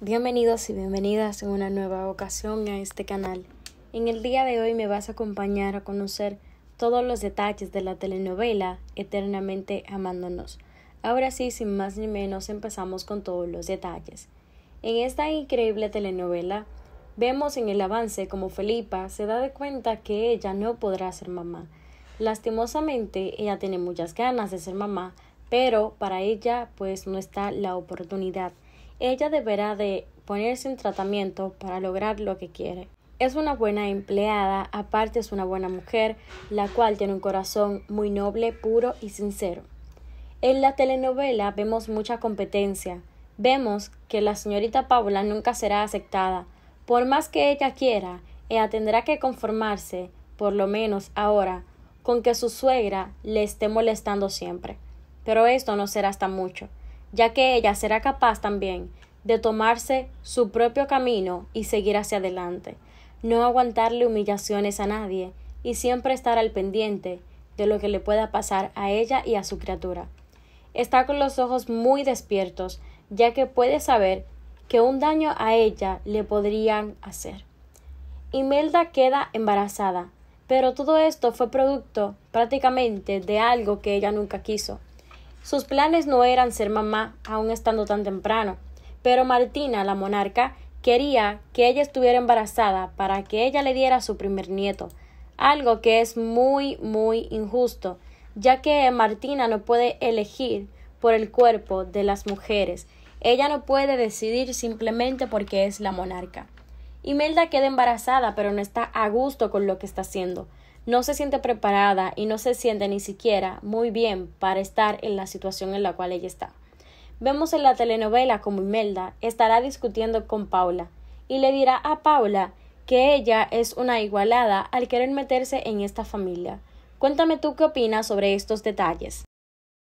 Bienvenidos y bienvenidas en una nueva ocasión a este canal. En el día de hoy me vas a acompañar a conocer todos los detalles de la telenovela Eternamente Amándonos. Ahora sí, sin más ni menos, empezamos con todos los detalles. En esta increíble telenovela, vemos en el avance como Felipa se da de cuenta que ella no podrá ser mamá. Lastimosamente, ella tiene muchas ganas de ser mamá, pero para ella pues no está la oportunidad ella deberá de ponerse en tratamiento para lograr lo que quiere. Es una buena empleada, aparte es una buena mujer, la cual tiene un corazón muy noble, puro y sincero. En la telenovela vemos mucha competencia. Vemos que la señorita Paula nunca será aceptada. Por más que ella quiera, ella tendrá que conformarse, por lo menos ahora, con que su suegra le esté molestando siempre. Pero esto no será hasta mucho ya que ella será capaz también de tomarse su propio camino y seguir hacia adelante, no aguantarle humillaciones a nadie y siempre estar al pendiente de lo que le pueda pasar a ella y a su criatura. Está con los ojos muy despiertos, ya que puede saber que un daño a ella le podrían hacer. Imelda queda embarazada, pero todo esto fue producto prácticamente de algo que ella nunca quiso, sus planes no eran ser mamá, aún estando tan temprano, pero Martina, la monarca, quería que ella estuviera embarazada para que ella le diera su primer nieto, algo que es muy, muy injusto, ya que Martina no puede elegir por el cuerpo de las mujeres, ella no puede decidir simplemente porque es la monarca. Imelda queda embarazada, pero no está a gusto con lo que está haciendo. No se siente preparada y no se siente ni siquiera muy bien para estar en la situación en la cual ella está. Vemos en la telenovela como Imelda estará discutiendo con Paula y le dirá a Paula que ella es una igualada al querer meterse en esta familia. Cuéntame tú qué opinas sobre estos detalles.